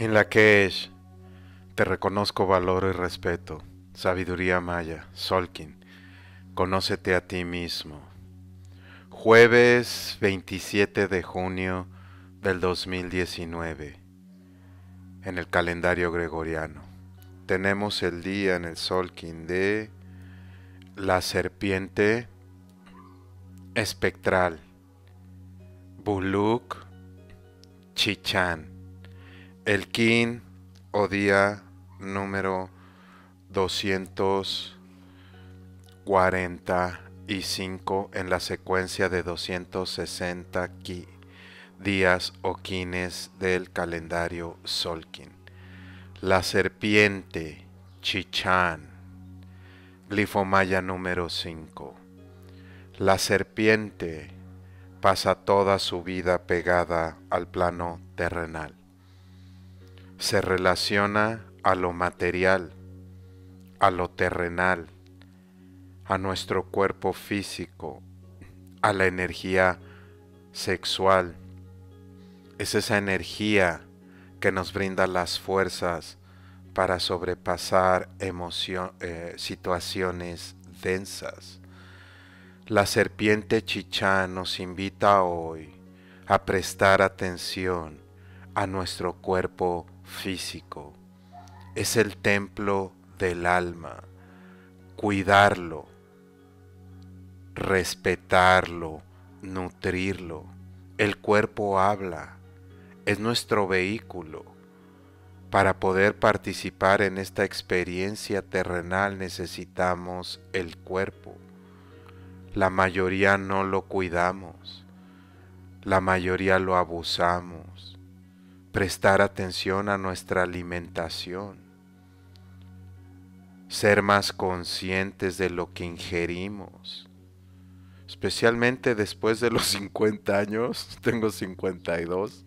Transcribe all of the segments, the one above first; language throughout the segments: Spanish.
en la que es, te reconozco valor y respeto, sabiduría maya, Solkin, conócete a ti mismo. Jueves 27 de junio del 2019, en el calendario gregoriano, tenemos el día en el Solkin de la serpiente espectral, Buluk Chichan. El Kin o día número 245 en la secuencia de 260 ki, días o quines del calendario Solkin. La serpiente Chichán, glifomaya número 5. La serpiente pasa toda su vida pegada al plano terrenal se relaciona a lo material, a lo terrenal, a nuestro cuerpo físico, a la energía sexual. Es esa energía que nos brinda las fuerzas para sobrepasar eh, situaciones densas. La serpiente chichá nos invita hoy a prestar atención a nuestro cuerpo físico, es el templo del alma. Cuidarlo, respetarlo, nutrirlo. El cuerpo habla, es nuestro vehículo. Para poder participar en esta experiencia terrenal necesitamos el cuerpo. La mayoría no lo cuidamos, la mayoría lo abusamos prestar atención a nuestra alimentación, ser más conscientes de lo que ingerimos, especialmente después de los 50 años, tengo 52,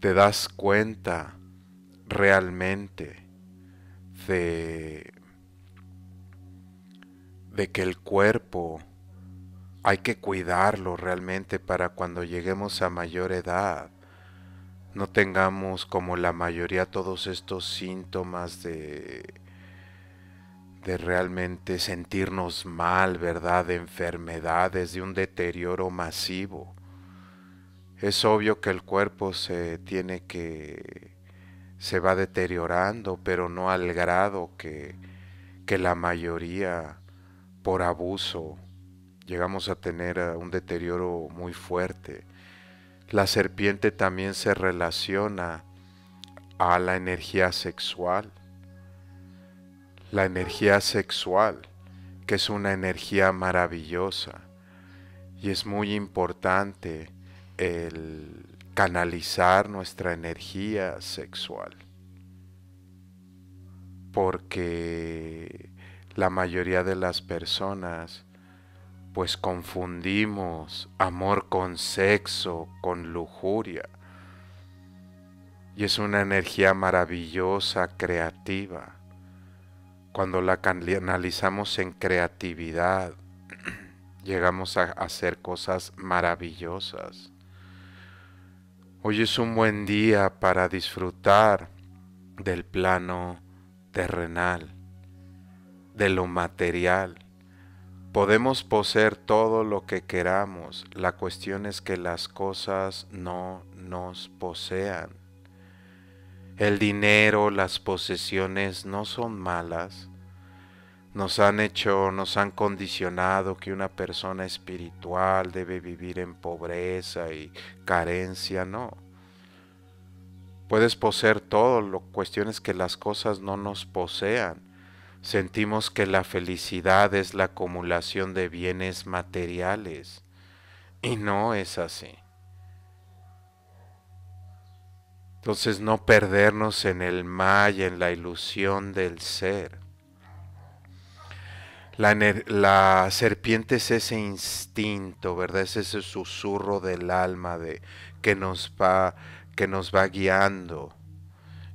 te das cuenta realmente de, de que el cuerpo hay que cuidarlo realmente para cuando lleguemos a mayor edad no tengamos como la mayoría todos estos síntomas de de realmente sentirnos mal, ¿verdad? De enfermedades, de un deterioro masivo. Es obvio que el cuerpo se tiene que se va deteriorando, pero no al grado que, que la mayoría por abuso llegamos a tener eh, un deterioro muy fuerte. La serpiente también se relaciona a la energía sexual. La energía sexual, que es una energía maravillosa. Y es muy importante el canalizar nuestra energía sexual. Porque la mayoría de las personas pues confundimos amor con sexo, con lujuria. Y es una energía maravillosa, creativa, cuando la canalizamos en creatividad, llegamos a hacer cosas maravillosas. Hoy es un buen día para disfrutar del plano terrenal, de lo material Podemos poseer todo lo que queramos, la cuestión es que las cosas no nos posean. El dinero, las posesiones no son malas. Nos han hecho, nos han condicionado que una persona espiritual debe vivir en pobreza y carencia, no. Puedes poseer todo, lo cuestión es que las cosas no nos posean. Sentimos que la felicidad es la acumulación de bienes materiales y no es así. Entonces no perdernos en el mal y en la ilusión del ser. La, la, serpiente es ese instinto, ¿verdad? Es ese susurro del alma de, que, nos va, que nos va guiando.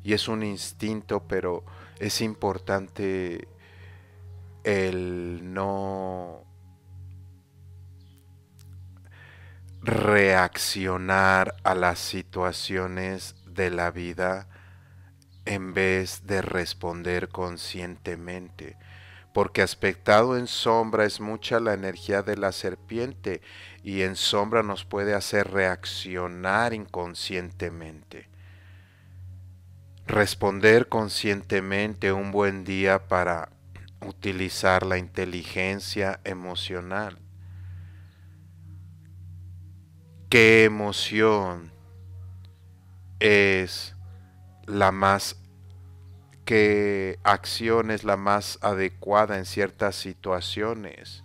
Y es un instinto, pero es importante el no reaccionar a las situaciones de la vida en vez de responder conscientemente, porque aspectado en sombra es mucha la energía de la serpiente y en sombra nos puede hacer reaccionar inconscientemente responder conscientemente un buen día para utilizar la inteligencia emocional. ¿Qué emoción es la más qué acción es la más adecuada en ciertas situaciones?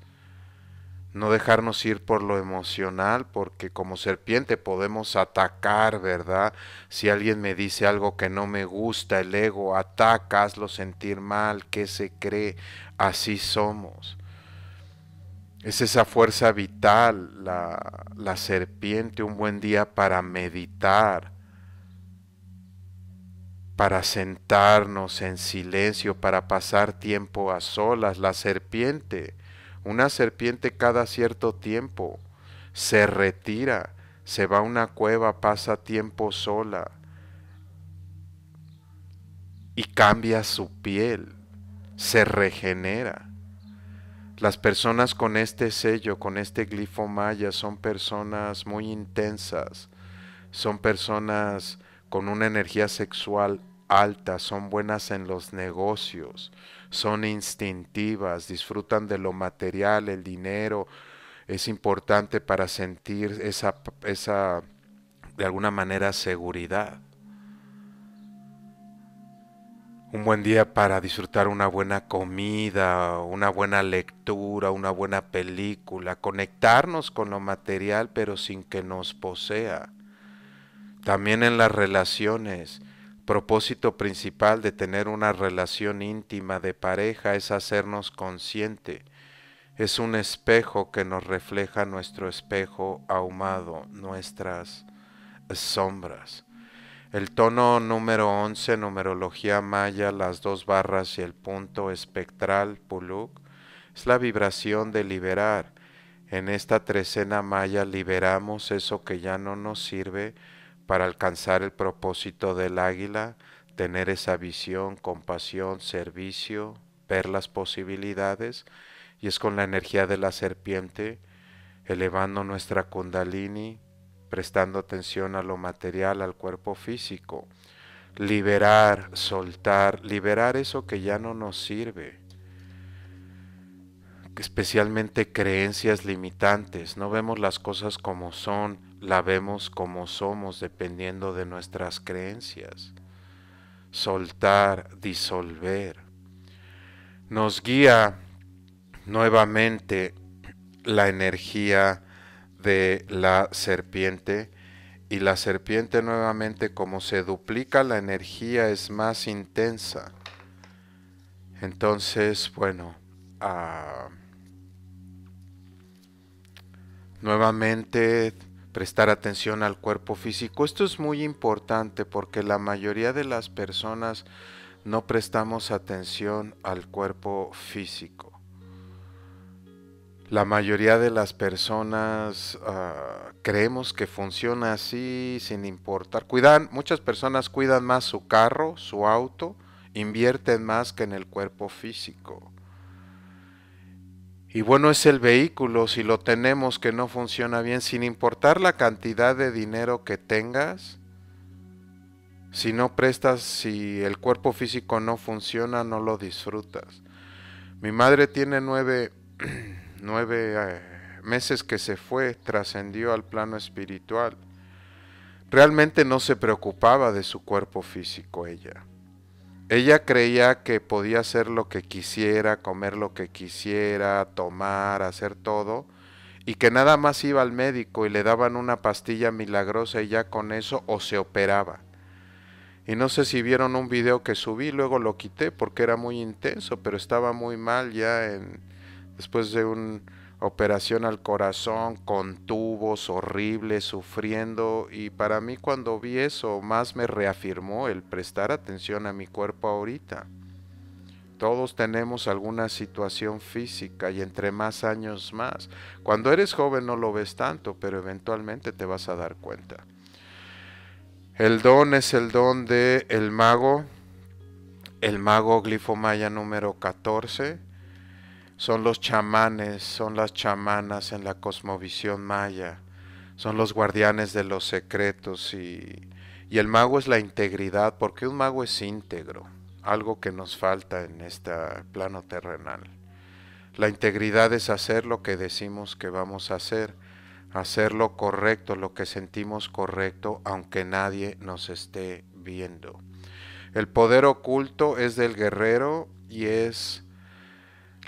no dejarnos ir por lo emocional, porque como serpiente podemos atacar, ¿verdad? Si alguien me dice algo que no me gusta, el ego ataca, hazlo sentir mal, que se cree? Así somos. Es esa fuerza vital, la, la serpiente, un buen día para meditar, para sentarnos en silencio, para pasar tiempo a solas, la serpiente una serpiente cada cierto tiempo se retira, se va a una cueva, pasa tiempo sola y cambia su piel, se regenera. Las personas con este sello, con este glifo maya, son personas muy intensas, son personas con una energía sexual alta, son buenas en los negocios, son instintivas, disfrutan de lo material, el dinero. Es importante para sentir esa, esa de alguna manera, seguridad. Un buen día para disfrutar una buena comida, una buena lectura, una buena película, conectarnos con lo material pero sin que nos posea. También en las relaciones propósito principal de tener una relación íntima de pareja es hacernos consciente. Es un espejo que nos refleja nuestro espejo ahumado, nuestras sombras. El tono número 11, numerología maya, las dos barras y el punto espectral, puluk, es la vibración de liberar. En esta trecena maya liberamos eso que ya no nos sirve, para alcanzar el propósito del águila, tener esa visión, compasión, servicio, ver las posibilidades, y es con la energía de la serpiente, elevando nuestra kundalini, prestando atención a lo material, al cuerpo físico, liberar, soltar, liberar eso que ya no nos sirve especialmente creencias limitantes, no vemos las cosas como son, la vemos como somos dependiendo de nuestras creencias. Soltar, disolver. Nos guía nuevamente la energía de la serpiente y la serpiente nuevamente como se duplica la energía es más intensa. Entonces, bueno, ah, nuevamente prestar atención al cuerpo físico. Esto es muy importante porque la mayoría de las personas no prestamos atención al cuerpo físico. La mayoría de las personas ah, creemos que funciona así sin importar. Cuidan, muchas personas cuidan más su carro, su auto, invierten más que en el cuerpo físico. Y bueno, es el vehículo, si lo tenemos que no funciona bien, sin importar la cantidad de dinero que tengas, si no prestas, si el cuerpo físico no funciona, no lo disfrutas. Mi madre tiene nueve, eh, meses que se fue, trascendió al plano espiritual. Realmente no se preocupaba de su cuerpo físico ella. Ella creía que podía hacer lo que quisiera, comer lo que quisiera, tomar, hacer todo, y que nada más iba al médico y le daban una pastilla milagrosa y ya con eso o se operaba. Y no sé si vieron un video que subí, luego lo quité porque era muy intenso, pero estaba muy mal ya en, después de un, operación al corazón con tubos horribles, sufriendo. Y para mí cuando vi eso, más me reafirmó el prestar atención a mi cuerpo ahorita. Todos tenemos alguna situación física y entre más años más. Cuando eres joven no lo ves tanto, pero eventualmente te vas a dar cuenta. El don es el don de el mago, el mago maya número 14 son los chamanes, son las chamanas en la cosmovisión maya, son los guardianes de los secretos y, el mago es la integridad, porque un mago es íntegro, algo que nos falta en este plano terrenal. La integridad es hacer lo que decimos que vamos a hacer, hacer lo correcto, lo que sentimos correcto, aunque nadie nos esté viendo. El poder oculto es del guerrero y es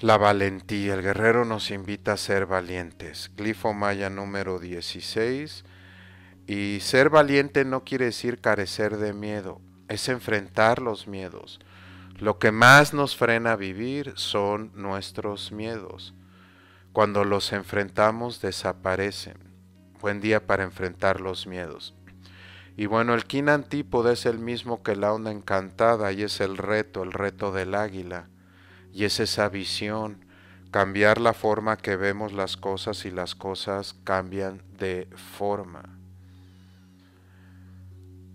la valentía. El guerrero nos invita a ser valientes. Glifo maya número 16. Y ser valiente no quiere decir carecer de miedo, es enfrentar los miedos. Lo que más nos frena a vivir son nuestros miedos. Cuando los enfrentamos desaparecen. Buen día para enfrentar los miedos. Y bueno, el kin es el mismo que la onda encantada y es el reto, el reto del águila. Y es esa visión, cambiar la forma que vemos las cosas y las cosas cambian de forma.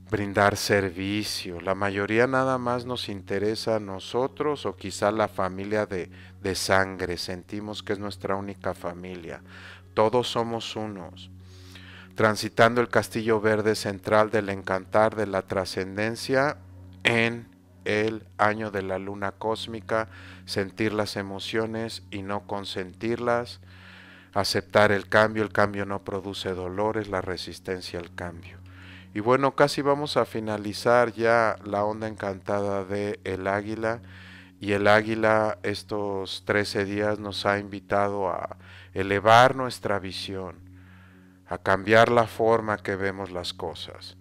Brindar servicio. La mayoría nada más nos interesa a nosotros o quizá la familia de, de sangre. Sentimos que es nuestra única familia. Todos somos unos transitando el castillo verde central del encantar de la trascendencia en el año de la luna cósmica, sentir las emociones y no consentirlas, aceptar el cambio, el cambio no produce dolores, la resistencia al cambio. Y bueno, casi vamos a finalizar ya la onda encantada de El Águila. Y el Águila estos 13 días nos ha invitado a elevar nuestra visión, a cambiar la forma que vemos las cosas,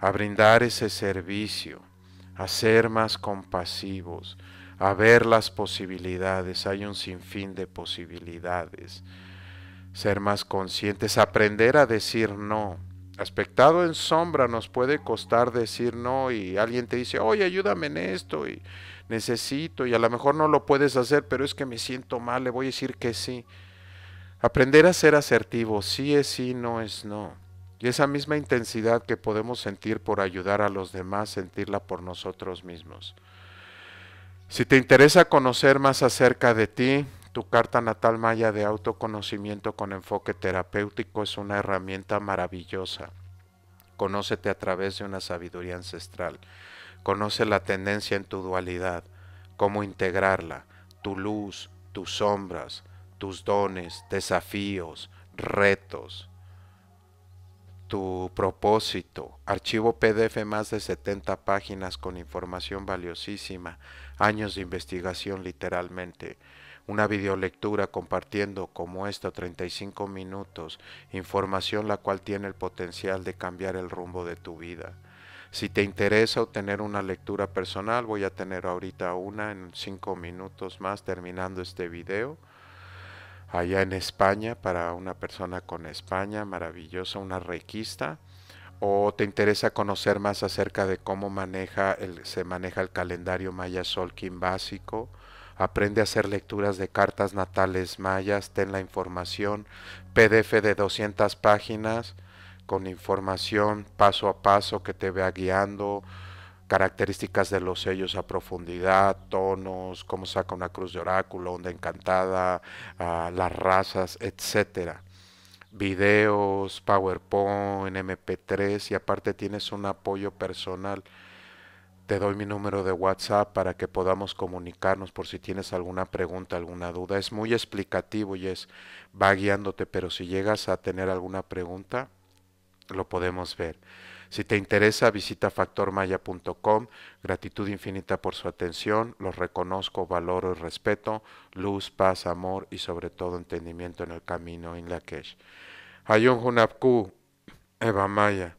a brindar ese servicio a ser más compasivos, a ver las posibilidades, hay un sinfín de posibilidades, ser más conscientes, aprender a decir no. Aspectado en sombra nos puede costar decir no y alguien te dice, oye, ayúdame en esto y necesito y a lo mejor no lo puedes hacer, pero es que me siento mal, le voy a decir que sí. Aprender a ser asertivo, sí es sí, no es no. Y esa misma intensidad que podemos sentir por ayudar a los demás, sentirla por nosotros mismos. Si te interesa conocer más acerca de ti, tu carta natal maya de autoconocimiento con enfoque terapéutico es una herramienta maravillosa. Conócete a través de una sabiduría ancestral. Conoce la tendencia en tu dualidad, cómo integrarla, tu luz, tus sombras, tus dones, desafíos, retos, tu propósito. Archivo PDF más de 70 páginas con información valiosísima, años de investigación literalmente. Una videolectura compartiendo como esta 35 minutos, información la cual tiene el potencial de cambiar el rumbo de tu vida. Si te interesa obtener una lectura personal, voy a tener ahorita una en 5 minutos más terminando este video allá en España para una persona con España, maravillosa, una requista, o te interesa conocer más acerca de cómo maneja el, se maneja el calendario maya Solkin básico, aprende a hacer lecturas de cartas natales mayas, ten la información, PDF de 200 páginas con información paso a paso que te vea guiando, características de los sellos a profundidad, tonos, cómo saca una cruz de oráculo, onda encantada, ah, las razas, etcétera. Videos, PowerPoint, MP3 y aparte tienes un apoyo personal. Te doy mi número de WhatsApp para que podamos comunicarnos por si tienes alguna pregunta, alguna duda. Es muy explicativo y es va guiándote, pero si llegas a tener alguna pregunta, lo podemos ver. Si te interesa, visita factormaya.com. Gratitud infinita por su atención. Los reconozco, valoro y respeto. Luz, paz, amor y sobre todo entendimiento en el camino en la Eva Maya,